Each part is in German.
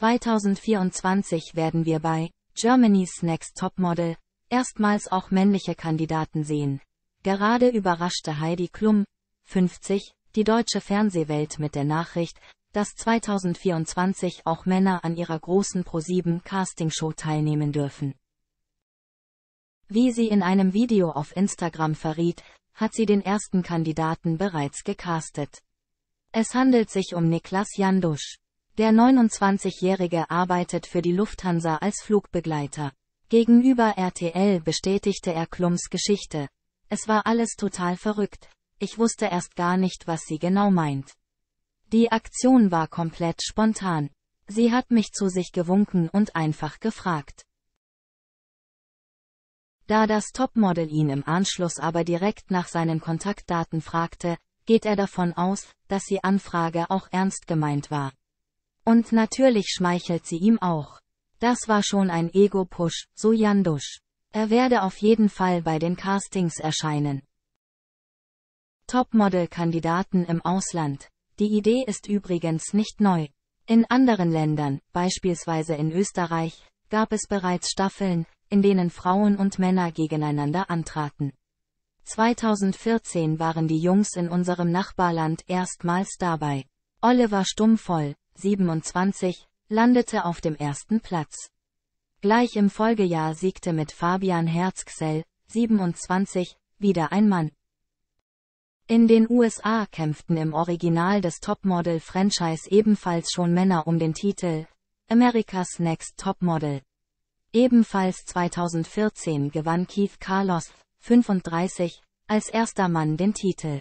2024 werden wir bei Germany's Next Topmodel erstmals auch männliche Kandidaten sehen. Gerade überraschte Heidi Klum, 50, die deutsche Fernsehwelt mit der Nachricht, dass 2024 auch Männer an ihrer großen ProSieben Castingshow teilnehmen dürfen. Wie sie in einem Video auf Instagram verriet, hat sie den ersten Kandidaten bereits gecastet. Es handelt sich um Niklas Jandusch. Der 29-Jährige arbeitet für die Lufthansa als Flugbegleiter. Gegenüber RTL bestätigte er Klums Geschichte. Es war alles total verrückt. Ich wusste erst gar nicht, was sie genau meint. Die Aktion war komplett spontan. Sie hat mich zu sich gewunken und einfach gefragt. Da das Topmodel ihn im Anschluss aber direkt nach seinen Kontaktdaten fragte, geht er davon aus, dass die Anfrage auch ernst gemeint war. Und natürlich schmeichelt sie ihm auch. Das war schon ein Ego-Push, so Jandusch. Er werde auf jeden Fall bei den Castings erscheinen. Topmodel-Kandidaten im Ausland. Die Idee ist übrigens nicht neu. In anderen Ländern, beispielsweise in Österreich, gab es bereits Staffeln, in denen Frauen und Männer gegeneinander antraten. 2014 waren die Jungs in unserem Nachbarland erstmals dabei. Oliver Stummvoll, 27, landete auf dem ersten Platz. Gleich im Folgejahr siegte mit Fabian Herzgsell, 27, wieder ein Mann. In den USA kämpften im Original des Topmodel-Franchise ebenfalls schon Männer um den Titel America's Next Topmodel. Ebenfalls 2014 gewann Keith Carlos, 35, als erster Mann den Titel.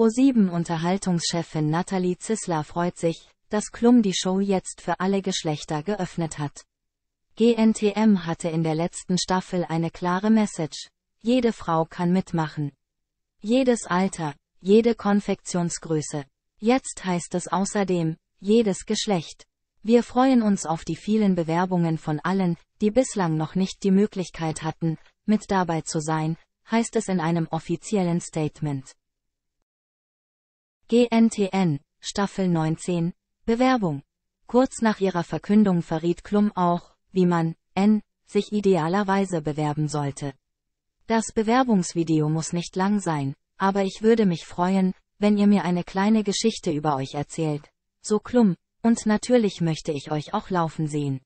ProSieben-Unterhaltungschefin Nathalie Zissler freut sich, dass Klum die Show jetzt für alle Geschlechter geöffnet hat. GNTM hatte in der letzten Staffel eine klare Message. Jede Frau kann mitmachen. Jedes Alter, jede Konfektionsgröße. Jetzt heißt es außerdem, jedes Geschlecht. Wir freuen uns auf die vielen Bewerbungen von allen, die bislang noch nicht die Möglichkeit hatten, mit dabei zu sein, heißt es in einem offiziellen Statement. GNTN, Staffel 19, Bewerbung. Kurz nach ihrer Verkündung verriet Klum auch, wie man, N, sich idealerweise bewerben sollte. Das Bewerbungsvideo muss nicht lang sein, aber ich würde mich freuen, wenn ihr mir eine kleine Geschichte über euch erzählt. So Klum, und natürlich möchte ich euch auch laufen sehen.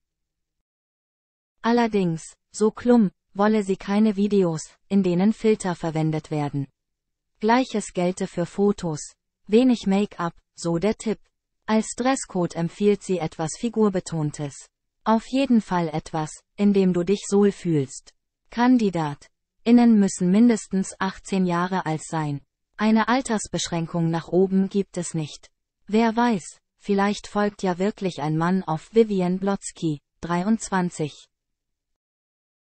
Allerdings, so Klum, wolle sie keine Videos, in denen Filter verwendet werden. Gleiches gelte für Fotos, Wenig Make-up, so der Tipp. Als Dresscode empfiehlt sie etwas Figurbetontes. Auf jeden Fall etwas, in dem du dich wohl fühlst. Kandidat. Innen müssen mindestens 18 Jahre alt sein. Eine Altersbeschränkung nach oben gibt es nicht. Wer weiß, vielleicht folgt ja wirklich ein Mann auf Vivian Blotzky, 23.